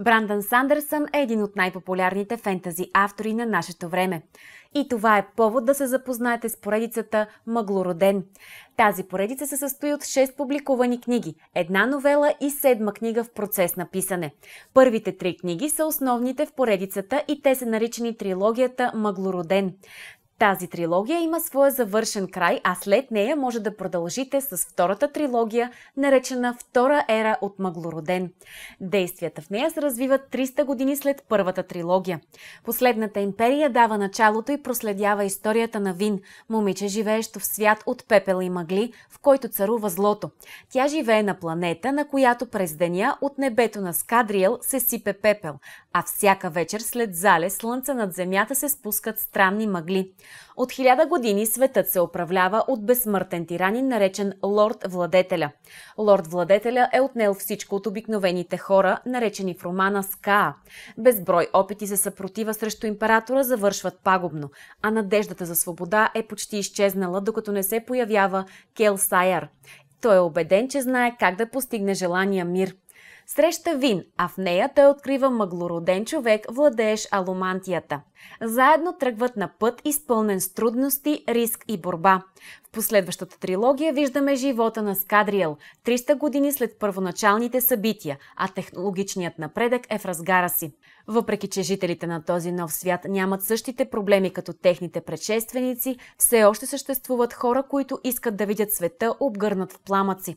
Брандън Сандърсън е един от най-популярните фентази автори на нашето време. И това е повод да се запознаете с поредицата Мъглороден. Тази поредица се състои от 6 публикувани книги, една новела и седма книга в процес на писане. Първите три книги са основните в поредицата и те са наричани трилогията Мъглороден. Тази трилогия има своя завършен край, а след нея може да продължите с втората трилогия, наречена Втора ера от Мъглороден. Действията в нея се развиват 300 години след първата трилогия. Последната империя дава началото и проследява историята на Вин, момиче живеещо в свят от пепел и мъгли, в който царува злото. Тя живее на планета, на която през деня от небето на Скадриел се сипе пепел, а всяка вечер след зале слънце над земята се спускат странни мъгли. От хиляда години светът се управлява от безсмъртен тиранин, наречен Лорд Владетеля. Лорд Владетеля е отнел всичко от обикновените хора, наречени в романа Скаа. Безброй опити за съпротива срещу императора завършват пагубно, а надеждата за свобода е почти изчезнала, докато не се появява Кел Сайар. Той е убеден, че знае как да постигне желания мир. Среща Вин, а в нея той открива мъглороден човек, владееш аломантията. Заедно тръгват на път, изпълнен с трудности, риск и борба последващата трилогия виждаме живота на Скадриел 300 години след първоначалните събития, а технологичният напредък е в разгара си. Въпреки, че жителите на този нов свят нямат същите проблеми като техните предшественици, все още съществуват хора, които искат да видят света обгърнат в пламъци.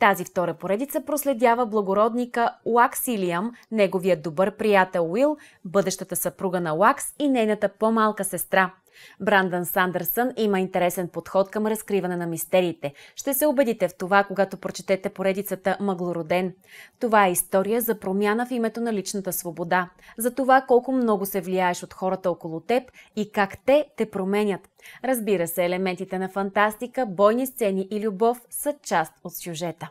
Тази втора поредица проследява благородника Лакс Илиам, неговият добър приятел Уил, бъдещата съпруга на Лакс и нейната по-малка сестра – Брандън Сандърсън има интересен подход към разкриване на мистериите. Ще се убедите в това, когато прочетете поредицата «Мъглороден». Това е история за промяна в името на личната свобода, за това колко много се влияеш от хората около теб и как те те променят. Разбира се, елементите на фантастика, бойни сцени и любов са част от сюжета.